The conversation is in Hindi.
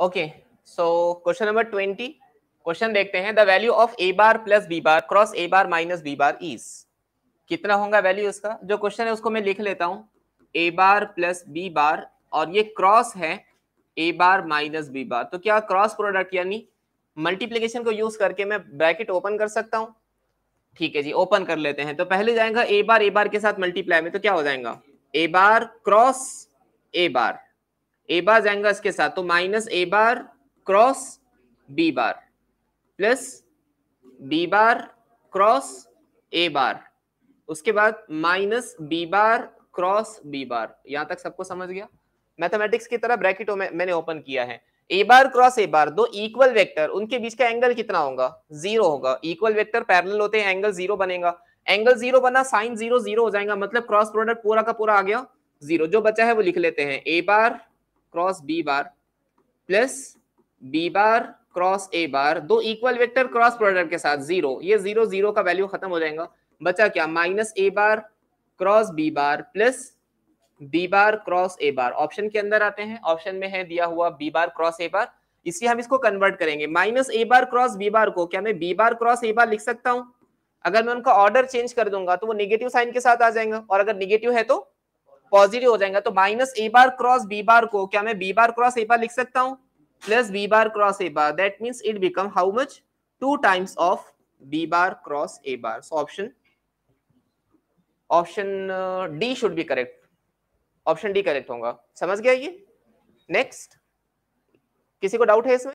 okay so question number twenty question देखते हैं the value of A bar plus B bar cross A bar minus B bar is कितना होगा वैल्यू उसका जो क्वेश्चन है उसको मैं लिख लेता हूँ ए बार प्लस बी बार और ये क्रॉस है ए बार माइनस बी बार तो क्या क्रॉस प्रोडक्ट यानी मल्टीप्लीकेशन को यूज करके मैं ब्रैकेट ओपन कर सकता हूँ ठीक है जी ओपन कर लेते हैं तो पहले जाएगा ए बार ए बार के साथ मल्टीप्लाई में तो क्या हो जाएगा ए बार क्रॉस ए बार ए बार जेंगस के साथ तो minus A bar cross B bar plus B bar cross A bar उसके बाद minus B bar cross B bar यहां तक सबको समझ गया मैथमेटिक्स की तरह ब्रैकेट में मैंने ओपन किया है ए बार क्रॉस ए बार दो इक्वल वेक्टर उनके बीच का एंगल कितना होगा जीरो होगा इक्वल वेक्टर पैरेलल होते हैं एंगल जीरो बनेगा एंगल जीरो बना साइन जीरो जीरो हो जाएगा मतलब क्रॉस प्रोडक्ट पूरा का पूरा आ गया जीरो जो बचा है वो लिख लेते हैं A bar cross B bar plus B bar cross A bar दो इक्वल वेक्टर क्रॉस प्रोडक्ट के साथ जीरो ये जीरो जीरो का वैल्यू खत्म हो जाएगा बचा क्या minus A bar cross B bar plus B bar cross A bar option के अंदर आते हैं ऑप्शन में है दिया हुआ बी बार क्रॉस ए बार इसलिए हम इसको कन्वर्ट करेंगे minus A bar cross B bar को क्या मैं बी बार क्रॉस ए बार लिख सकता हूं अगर मैं उनका ऑर्डर चेंज कर दूंगा तो वो निगेटिव साइन के साथ आ जाएगा और अगर निगेटिव है तो पॉजिटिव हो जाएगा तो minus A bar cross B bar को क्या मैं बी बार क्रॉस ए बार लिख सकता हूँ plus B bar cross A bar that means it become how much two times of B bar cross A bar so option option D should be correct option D correct होगा समझ गया ये नेक्स्ट किसी को डाउट है इसमें